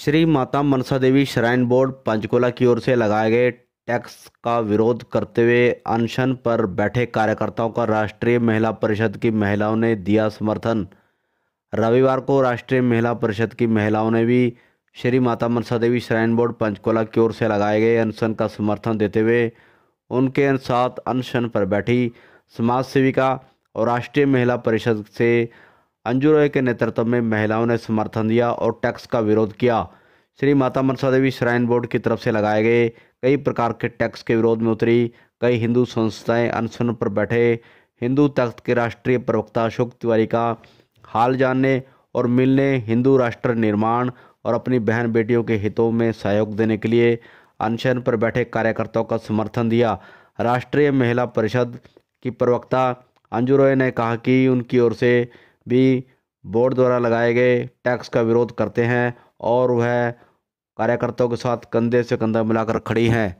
Shri Mata Mansa Devi shrine board Panchkula की ओर से लगाए गए टैक्स का विरोध करते हुए अनशन पर बैठे कार्यकर्ताओं का राष्ट्रीय महिला परिषद की महिलाओं ने दिया समर्थन रविवार को राष्ट्रीय महिला परिषद की महिलाओं ने भी श्री माता मनसा देवी श्राइन बोर्ड पंचकुला की ओर से लगाए गए अनशन का समर्थन देते हुए उनके साथ अनशन पर बैठी समाज सेविका और राष्ट्रीय महिला परिषद से अंजू रॉय के नेतृत्व में महिलाओं ने समर्थन दिया और टैक्स का विरोध किया श्री माता मनसा देवी श्राइन बोर्ड की तरफ से लगाए गए कई प्रकार के टैक्स के विरोध में उतरी कई हिंदू संस्थाएं अनशन पर बैठे हिंदू तख्त के राष्ट्रीय प्रवक्ता अशोक तिवारी का हाल जानने और मिलने हिंदू राष्ट्र निर्माण और अपनी बहन बेटियों के हितों में सहयोग देने के लिए अनशन पर बैठे कार्यकर्ताओं का समर्थन दिया राष्ट्रीय महिला परिषद की प्रवक्ता अंजू रॉय ने कहा कि उनकी ओर से भी बोर्ड द्वारा लगाए गए टैक्स का विरोध करते हैं और वह कार्यकर्ताओं के साथ कंधे से कंधा मिलाकर खड़ी हैं